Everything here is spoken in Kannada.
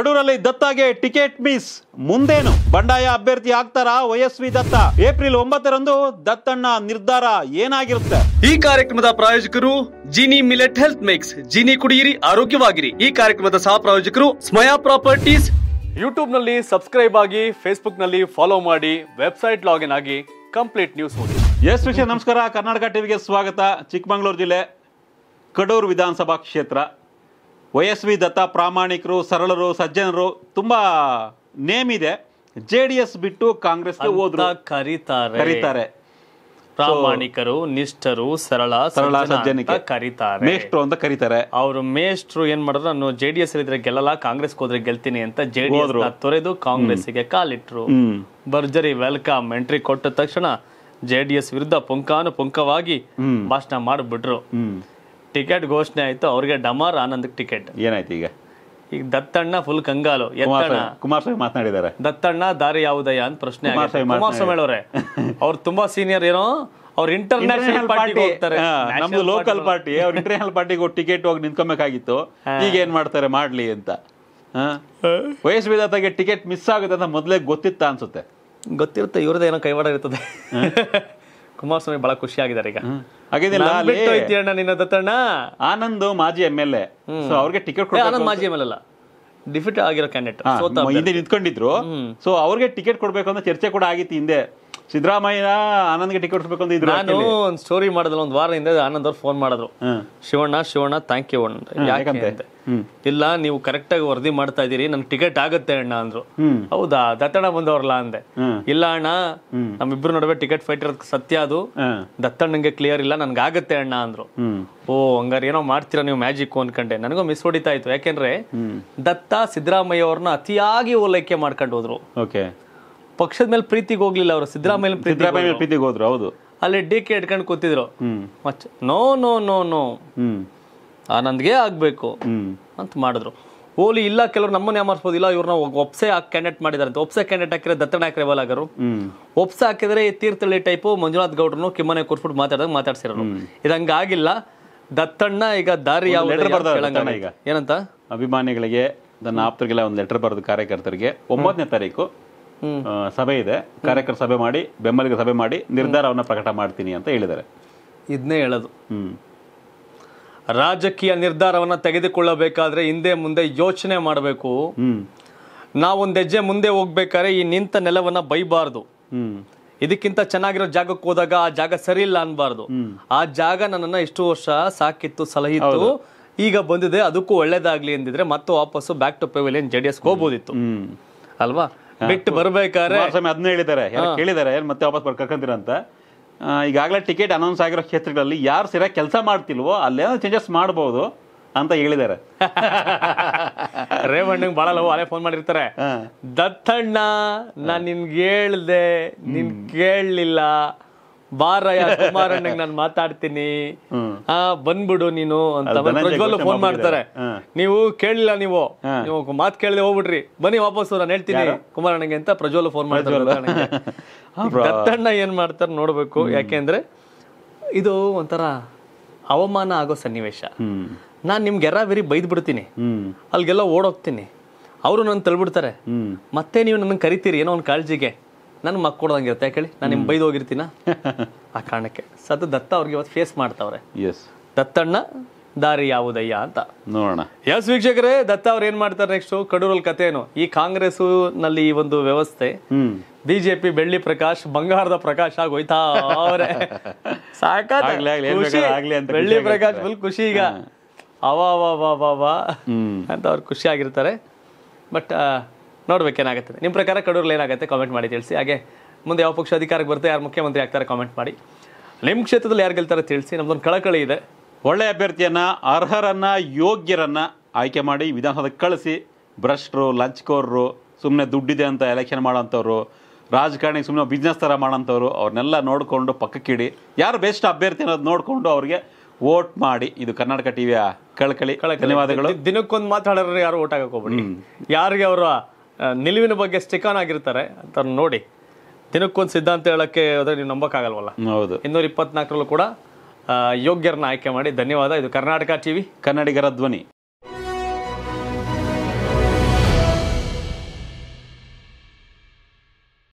ಕಡೂರಲ್ಲಿ ದತ್ತಾಗೆ ಟಿಕೆಟ್ ಮಿಸ್ ಮುಂದೇನು ಬಂಡಾಯ ಅಭ್ಯರ್ಥಿ ಆಗ್ತಾರಾ ವೈಎಸ್ವಿ ದತ್ತ ಏಪ್ರಿಲ್ ಒಂಬತ್ತರಂದು ದತ್ತಣ್ಣ ನಿರ್ಧಾರ ಏನಾಗಿರುತ್ತೆ ಈ ಕಾರ್ಯಕ್ರಮದ ಪ್ರಾಯೋಜಕರು Jeeni millet health mix Jeeni ಕುಡಿಯಿರಿ ಆರೋಗ್ಯವಾಗಿರಿ ಈ ಕಾರ್ಯಕ್ರಮದ ಸಹ ಪ್ರಾಯೋಜಕರು ಸ್ಮಯಾ ಪ್ರಾಪರ್ಟೀಸ್ ಯೂಟ್ಯೂಬ್ ನಲ್ಲಿ ಸಬ್ಸ್ಕ್ರೈಬ್ ಆಗಿ ಫೇಸ್ಬುಕ್ ನಲ್ಲಿ ಫಾಲೋ ಮಾಡಿ ವೆಬ್ಸೈಟ್ ಲಾಗಿನ್ ಆಗಿ ಕಂಪ್ಲೀಟ್ ನ್ಯೂಸ್ ಓದಿ ಎಸ್ ವಿಷಯ ನಮಸ್ಕಾರ ಕರ್ನಾಟಕ ಟಿವಿಗೆ ಸ್ವಾಗತ ಚಿಕ್ಕಮಗಳೂರು ಜಿಲ್ಲೆ ಕಡೂರು ವಿಧಾನಸಭಾ ಕ್ಷೇತ್ರ ವಯಸ್ವಿ ದತ್ತ ಪ್ರಾಮಾಣಿಕರು ಸರಳರು ಸಜ್ಜನರು ತುಂಬಾ ನೇಮ್ ಇದೆ ಜೆ ಡಿ ಎಸ್ ಬಿಟ್ಟು ಕಾಂಗ್ರೆಸ್ ಕರೀತಾರೆ ಕರೀತಾರೆ ಪ್ರಾಮಾಣಿಕರು ನಿಷ್ಠರು ಸರಳ ಸರಳ ಸಜ್ಜನಿಕೆ ಕರೀತಾರೆ ಮೇಷ್ಟ್ರು ಅಂತ ಕರೀತಾರೆ ಅವರು ಮೇಷ್ಟ್ರು ಏನ್ ಮಾಡಿದ್ರು ನಾನು ಜೆಡಿಎಸ್ ಇದ್ರೆ ಗೆಲ್ಲಲ್ಲ ಕಾಂಗ್ರೆಸ್ ಹೋದ್ರೆ ಗೆಲ್ತೀನಿ ಅಂತ ಜೆಡಿಎಸ್ ತೊರೆದು ಕಾಂಗ್ರೆಸ್ ಗೆ ಕಾಲಿಟ್ರು ಭರ್ಜರಿ ವೆಲ್ಕಮ್ ಎಂಟ್ರಿ ಕೊಟ್ಟ ತಕ್ಷಣ ಜೆಡಿಎಸ್ ವಿರುದ್ಧ ಪುಂಕಾನು ಪುಂಕವಾಗಿ ಭಾಷಣ ಮಾಡಿಬಿಟ್ರು ಟಿಕೆಟ್ ಘೋಷಣೆ ಆಯ್ತು ಅವರಿಗೆ ಡಮರಾನಂದ ಟಿಕೆಟ್ ಏನಾಯ್ತು ಈಗ ಈ ದತ್ತಣ್ಣ ಫುಲ್ ಕಂಗಾಲೋ ಎತ್ತಣ್ಣಾ ಕುಮಾರ್சாமி ಮಾತನಾಡಿದಾರೆ ದತ್ತಣ್ಣ ದಾರಿ ಯಾವುದು ಅಯ್ಯ ಅಂತ ಪ್ರಶ್ನೆ ಆಗ್ತಿದೆ ಕುಮಾರ್சாமி ಹೇಳೋರೆ ಅವರು ತುಂಬಾ ಸೀನಿಯರ್ ಏನೋ ಅವರು ಇಂಟರ್ನیشنل ಪಾರ್ಟಿಗೆ ಹೋಗ್ತಾರೆ ನಮ್ಮ ಲೋಕಲ್ ಪಾರ್ಟಿ ಅವರು ಇಂಟರ್ನیشنل ಪಾರ್ಟಿಗೆ ಟಿಕೆಟ್ ಹೋಗ ನಿಂತುಕೋಬೇಕಾಗಿತ್ತು ಈಗ ಏನು ಮಾಡ್ತಾರೆ ಮಾಡ್ಲಿ ಅಂತ ಆ ವಯಸ್ವಿ 達 ಗೆ ಟಿಕೆಟ್ ಮಿಸ್ ಆಗುತ್ತೆ ಅಂತ ಮೊದಲೇ ಗೊತ್ತಿತ್ತಾ ಅನ್ಸುತ್ತೆ ಗೊತ್ತಿರುತ್ತೆ ಇವರದೇನೋ ಕೈವಾಡ ಇರುತ್ತೆ ಕುಮಾರ್சாமி ಬಹಳ ಖುಷಿ ಆಗಿದ್ದಾರೆ ಈಗ ಅಣ್ಣ ನಿನ್ನ ಆನಂದ್ ಮಾಜಿ ಎಂ ಎಲ್ ಎ ಸೊ ಅವ್ರಿಗೆ ಟಿಕೆಟ್ ಮಾಜಿ ಎಂ ಎಲ್ ಅಲ್ಲ ಡಿಫಿಟ್ ಆಗಿರೋ ಕ್ಯಾಂಡಿಡೇಟ್ ಹಿಂದೆ ನಿಂತ್ಕೊಂಡಿದ್ರು ಸೊ ಅವ್ರಿಗೆ ಟಿಕೆಟ್ ಕೊಡ್ಬೇಕು ಅಂತ ಚರ್ಚೆ ಕೂಡ ಆಗಿತ್ತು ಹಿಂದೆ ಸಿದ್ದರಾಮಯ್ಯ ಆನಂದ್ಗೆ ಟಿಕೆಟ್ ಕೊಡಿಸ್ಬೇಕು ಅಂತ ಇದ್ರು ನಾನು ಒಂದು ಸ್ಟೋರಿ ಮಾಡಿದ್ರು ಒಂದು ವಾರ ಹಿಂದೆ ಆನಂದ್ ಅವ್ರು ಫೋನ್ ಮಾಡಿದ್ರು ಶಿವಣ್ಣ ಶಿವಣ್ಣ ಥ್ಯಾಂಕ್ ಯು ಅಣ್ಣ ಯಾಕಂತೆ ಇಲ್ಲ ನೀವು ಕರೆಕ್ಟಾಗಿ ವರದಿ ಮಾಡ್ತಾ ಇದೀರಿ ನಮ್ಗೆ ಟಿಕೆಟ್ ಆಗುತ್ತೆ ಅಣ್ಣ ಅಂದ್ರು ಹೌದಾ ದತ್ತಣ್ಣ ಬಂದವ್ರಲ್ಲ ಅಂದೆ ಇಲ್ಲ ಅಣ್ಣ ನಮ್ಮಿಬ್ರು ನಡುವೆ ಟಿಕೆಟ್ ಫೈಟ್ ಇರೋದಕ್ಕೆ ಸತ್ಯ ಅದು ದತ್ತಣ್ಣಂಗೆ ಕ್ಲಿಯರ್ ಇಲ್ಲ ನನ್ಗೆ ಆಗುತ್ತೆ ಅಣ್ಣ ಅಂದ್ರು ಓ ಹಂಗಾರೆ ಏನೋ ಮಾಡ್ತೀರಾ ನೀವು ಮ್ಯಾಜಿಕ್ ಅನ್ಕಂಡೆ ನನಗೂ ಮಿಸ್ ಹೊಡಿತಾ ಇತ್ತು ಯಾಕೆಂದ್ರೆ ದತ್ತ ಸಿದ್ದರಾಮಯ್ಯ ಅವ್ರನ್ನ ಅತಿಯಾಗಿ ಓಲೈಕೆ ಮಾಡ್ಕೊಂಡು ಹೋದ್ರು ಓಕೆ ಪಕ್ಷದ ಮೇಲೆ ಪ್ರೀತಿಗೆ ಹೋಗ್ಲಿಲ್ಲ ಅವರು ಸಿದ್ದರಾಮಯ್ಯ ಪ್ರೀತಿಗೆ ಹೋದ್ರು ಹೌದು ಅಲ್ಲಿ ಡಿ ಕೆ ಇಟ್ಕೊಂಡು ಕೂತಿದ್ರು much no no no no ಆನಂದ್ಗೆ ಆಗಬೇಕು ಅಂತ ಮಾಡಿದ್ರು ಓಲಿ ಇಲ್ಲ ಕೆಲವರು ನಮ್ಮನ್ನ ಯಾಮರ್ಸ್ಬೋದು ಇಲ್ಲ ಇವ್ರನ್ನ ಒಪ್ಸೆ ಕ್ಯಾಂಡಿಡೇಟ್ ಮಾಡಿದಾರೆ ಅಂತ ಒಪ್ಸೆ ಕ್ಯಾಂಡಿಡೇಟ್ ಹಾಕಿದ್ರೆ ದತ್ತನ ಆಗರು ಒಪ್ಸೆ ಹಾಕಿದ್ರೆ ತೀರ್ಥಳ್ಳಿ ಟೈಪ್ ಮಂಜುನಾಥ್ ಗೌಡ್ರನ್ನು ಕಿಮ್ಮನೆ ಕೂರ್ಸ್ಬಿಟ್ಟು ಮಾತಾಡ್ದಾಗ ಮಾತಾಡ್ಸಿರೋರು ಇದಂಗಾಗಿಲ್ಲ ದತ್ತಣ್ಣ ಈಗ ದಾರಿ ಯಾವ ಏನಂತ ಅಭಿಮಾನಿಗಳಿಗೆ ನನ್ನ ಆಪ್ತರಿಗೆಲ್ಲ ಒಂದು ಲೆಟರ್ ಬರೆದು ಕಾರ್ಯಕರ್ತರಿಗೆ ಒಂಬತ್ತನೇ ತಾರೀಕು ಸಭೆ ಇದೆ ಕಾರ್ಯಕರ್ತರ ಸಭೆ ಮಾಡಿ ಬೆಂಬಲಿಗ ಸಭೆ ಮಾಡಿ ನಿರ್ಧಾರವನ್ನು ಪ್ರಕಟ ಮಾಡ್ತೀನಿ ಅಂತ ಹೇಳಿದ್ದಾರೆ ಇದನ್ನೇ ಹೇಳೋದು ರಾಜಕೀಯ ನಿರ್ಧಾರವನ್ನು ತೆಗೆದುಕೊಳ್ಳಬೇಕಾದ್ರೆ ಹಿಂದೆ ಮುಂದೆ ಯೋಚನೆ ಮಾಡಬೇಕು ನಾವೊಂದು ಹೆಜ್ಜೆ ಮುಂದೆ ಹೋಗ್ಬೇಕಾದ್ರೆ ಈ ನಿಂತ ನೆಲವನ್ನ ಬೈಬಾರ್ದು ಇದಕ್ಕಿಂತ ಚೆನ್ನಾಗಿರೋ ಜಾಗಕ್ಕೆ ಹೋದಾಗ ಆ ಜಾಗ ಸರಿ ಇಲ್ಲ ಅನ್ಬಾರ್ದು ಆ ಜಾಗ ನನ್ನನ್ನ ಎಷ್ಟು ವರ್ಷ ಸಾಕಿತ್ತು ಸಲಹಿತ್ತು ಈಗ ಬಂದಿದೆ ಅದಕ್ಕೂ ಒಳ್ಳೇದಾಗ್ಲಿ ಎಂದಿದ್ರೆ ಮತ್ತೆ ವಾಪಸ್ back to pavilion J D S ಹೋಗ್ಬೋದಿತ್ತು ಅಲ್ವಾ ಬಿಟ್ಟು ಬರ್ಬೇಕಾದ್ರೆ ಅದನ್ನ ಹೇಳಿದ್ದಾರೆ ಕೇಳಿದಾರೆ ಕೇಳಿದ್ದಾರೆ ಮತ್ತೆ ವಾಪಸ್ ಬರ್ಕಂತೀರ ಅಂತ ಈಗಾಗಲೇ ಟಿಕೆಟ್ ಅನೌನ್ಸ್ ಆಗಿರೋ ಕ್ಷೇತ್ರಗಳಲ್ಲಿ ಯಾರು ಸರಿಯಾಗಿ ಕೆಲಸ ಮಾಡ್ತಿಲ್ವೋ ಅಲ್ಲೇನೋ ಚೇಂಜಸ್ ಮಾಡ್ಬೋದು ಅಂತ ಹೇಳಿದ್ದಾರೆ ರೇವಣ್ಣಂಗೆ ಬಾಳ ಲವ್ ಅಲ್ಲೇ ಫೋನ್ ಮಾಡಿರ್ತಾರೆ ದತ್ತಣ್ಣ ನಾನು ನಿನ್ಗೆ ಹೇಳ್ದೆ ನಿನ್ ಕೇಳಲಿಲ್ಲ ಬಾರಯ್ಯ ಕುಮಾರಣ್ಣಗೆ ನಾನು ಮಾತಾಡ್ತೀನಿ ಆ ಬಂದ್ಬಿಡು ನೀನು ಅಂತ ಪ್ರಜ್ವಲ್ ಫೋನ್ ಮಾಡ್ತಾರೆ ನೀವು ಕೇಳಿಲ್ಲ ನೀವು ನೀವು ಮಾತು ಕೇಳದೆ ಹೋಗ್ಬಿಡ್ರಿ ಬನ್ನಿ ವಾಪಸ್ ನಾನು ಹೇಳ್ತೀನಿ ಕುಮಾರಣ್ಣಗೆ ಅಂತ ಪ್ರಜ್ವಲ್ ಫೋನ್ ಮಾಡ್ತಾರೆ ಏನ್ ಮಾಡ್ತಾರೆ ನೋಡ್ಬೇಕು ಯಾಕೆಂದ್ರೆ ಇದು ಒಂಥರ ಅವಮಾನ ಆಗೋ ಸನ್ನಿವೇಶ ನಾನು ನಿಮ್ಗೆ ಎರ ಬೇರಿ ಬೈದ್ ಬಿಡ್ತೀನಿ ಅಲ್ಲಿಗೆಲ್ಲ ಓಡೋಗ್ತೀನಿ ಅವರು ನನ್ನ ತಳ್ಬಿಡ್ತಾರೆ ಮತ್ತೆ ನೀವು ನನ್ನ ಕರಿತೀರಿ ಏನೋ ಒಂದು ಕಾಳಜಿಗೆ ನನ್ ಮಕ್ ಕೊಡ್ದಂಗೆ ಯಾಕೇಳಿ ನಾನು ನಿಮ್ ಬೈದು ಹೋಗಿರ್ತೀನ ಆ ಕಾರಣಕ್ಕೆ ಸದ್ದು ದತ್ತ ಅವ್ರಿಗೆ ಇವತ್ತು ಫೇಸ್ ಮಾಡ್ತಾವ್ರೆ ಎಸ್ ದತ್ತಣ್ಣ ದಾರಿ ಯಾವುದಯ್ಯ ಅಂತ ನೋಡೋಣ ಎಸ್ ವೀಕ್ಷಕರೇ ದತ್ತ ಅವ್ರು ಏನ್ ಮಾಡ್ತಾರೆ ನೆಕ್ಸ್ಟ್ ಕಡೂರಲ್ಲಿ ಕತೆ ಏನು ಈ ಕಾಂಗ್ರೆಸ್ ನಲ್ಲಿ ಈ ಒಂದು ವ್ಯವಸ್ಥೆ ಬಿಜೆಪಿ ಬೆಳ್ಳಿ ಪ್ರಕಾಶ್ ಬಂಗಾರದ ಪ್ರಕಾಶ್ ಆಗಿ ಹೋಯ್ತಾ ಆಗ್ಲಿ ಸಾಕಾಗ್ಲಿ ಬೆಳ್ಳಿ ಪ್ರಕಾಶ್ ಫುಲ್ ಖುಷಿ ಈಗ ಅವಾ ಅವಾ ಅಂತ ಅವ್ರು ಖುಷಿ ಆಗಿರ್ತಾರೆ ಬಟ್ ನೋಡ್ಬೇಕೇನಾಗುತ್ತೆ ನಿಮ್ಮ ಪ್ರಕಾರ ಕಡೂರಲ್ಲಿ ಏನಾಗುತ್ತೆ ಕಾಮೆಂಟ್ ಮಾಡಿ ತಿಳಿಸಿ ಹಾಗೆ ಮುಂದೆ ಯಾವ ಪಕ್ಷ ಅಧಿಕಾರಕ್ಕೆ ಬರುತ್ತೆ ಯಾರು ಮುಖ್ಯಮಂತ್ರಿ ಆಗ್ತಾರೆ ಕಾಮೆಂಟ್ ಮಾಡಿ ನಿಮ್ಮ ಕ್ಷೇತ್ರದಲ್ಲಿ ಯಾರು ಗೆಲ್ತಾರೆ ತಿಳಿಸಿ ನಮ್ಮದೊಂದು ಕಳಕಳಿ ಇದೆ ಒಳ್ಳೆಯ ಅಭ್ಯರ್ಥಿಯನ್ನು ಅರ್ಹರನ್ನು ಯೋಗ್ಯರನ್ನು ಆಯ್ಕೆ ಮಾಡಿ ವಿಧಾನಸೌಧಕ್ಕೆ ಕಳಿಸಿ ಭ್ರಷ್ಟರು ಲಂಚಕೋರರು ಸುಮ್ಮನೆ ದುಡ್ಡಿದೆ ಅಂತ ಎಲೆಕ್ಷನ್ ಮಾಡೋಂಥವ್ರು ರಾಜಕಾರಣಿ ಸುಮ್ಮನೆ ಬಿಸ್ನೆಸ್ ಥರ ಮಾಡೋಂಥವ್ರು ಅವ್ರನ್ನೆಲ್ಲ ನೋಡಿಕೊಂಡು ಪಕ್ಕಕ್ಕಿಡಿ ಯಾರು ಬೆಸ್ಟ್ ಅಭ್ಯರ್ಥಿ ಅನ್ನೋದು ನೋಡಿಕೊಂಡು ಅವ್ರಿಗೆ ವೋಟ್ ಮಾಡಿ ಇದು ಕರ್ನಾಟಕ ಟಿವಿಯ ಕಳಕಳಿ ಧನ್ಯವಾದಗಳು ದಿನಕ್ಕೊಂದು ಮಾತಾಡೋರು ಯಾರು ಓಟ್ ಹಾಕೋಬೇಡಿ ಯಾರಿಗೆ ಅವರು ನಿಲುವಿನ ಬಗ್ಗೆ ಸ್ಟಿಕಾನ್ ಆಗಿರ್ತಾರೆ ಅಂತ ನೋಡಿ ದಿನಕ್ಕೊಂದು ಸಿದ್ಧಾಂತ ಹೇಳೋಕ್ಕೆ ಹೋದರೆ ನೀವು ನಂಬಕ್ಕಾಗಲ್ವಲ್ಲ ಹೌದು ಇನ್ನೂರ ಇಪ್ಪತ್ನಾಲ್ಕರಲ್ಲೂ ಕೂಡ ಯೋಗ್ಯರನ್ನ ಆಯ್ಕೆ ಮಾಡಿ ಧನ್ಯವಾದ ಇದು ಕರ್ನಾಟಕ ಟಿವಿ ಕನ್ನಡಿಗರ ಧ್ವನಿ